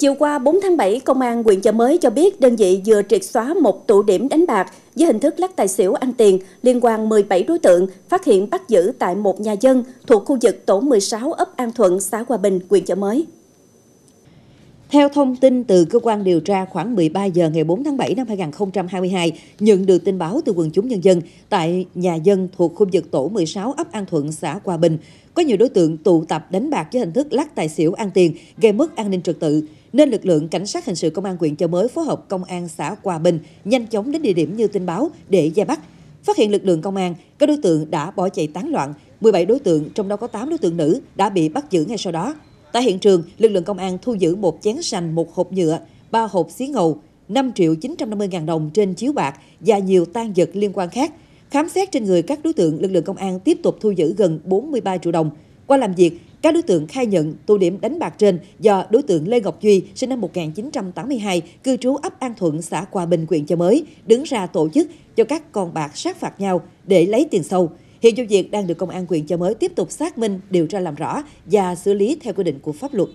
Chiều qua 4 tháng 7, Công an huyện Chợ Mới cho biết đơn vị vừa triệt xóa một tụ điểm đánh bạc dưới hình thức lắc tài xỉu ăn tiền liên quan 17 đối tượng phát hiện bắt giữ tại một nhà dân thuộc khu vực tổ 16 ấp An Thuận, xã Hòa Bình, huyện Chợ Mới. Theo thông tin từ cơ quan điều tra, khoảng 13 giờ ngày 4 tháng 7 năm 2022, nhận được tin báo từ quần chúng nhân dân tại nhà dân thuộc khu vực tổ 16 ấp An Thuận, xã Hòa Bình, có nhiều đối tượng tụ tập đánh bạc với hình thức lắc tài xỉu ăn tiền, gây mất an ninh trật tự nên lực lượng cảnh sát hình sự công an huyện Chợ Mới phối hợp công an xã Hòa Bình nhanh chóng đến địa điểm như tin báo để gia bắt. Phát hiện lực lượng công an, các đối tượng đã bỏ chạy tán loạn, 17 đối tượng trong đó có 8 đối tượng nữ đã bị bắt giữ ngay sau đó. Tại hiện trường, lực lượng công an thu giữ một chén sành, một hộp nhựa, ba hộp xí ngầu, 5 triệu 950 ngàn đồng trên chiếu bạc và nhiều tan vật liên quan khác. Khám xét trên người các đối tượng, lực lượng công an tiếp tục thu giữ gần 43 triệu đồng. Qua làm việc, các đối tượng khai nhận tụ điểm đánh bạc trên do đối tượng Lê Ngọc Duy, sinh năm 1982, cư trú ấp An Thuận, xã Hòa Bình, huyện Chợ Mới, đứng ra tổ chức cho các con bạc sát phạt nhau để lấy tiền sâu. Hiện vụ việc đang được Công an quyền Chợ Mới tiếp tục xác minh, điều tra làm rõ và xử lý theo quy định của pháp luật.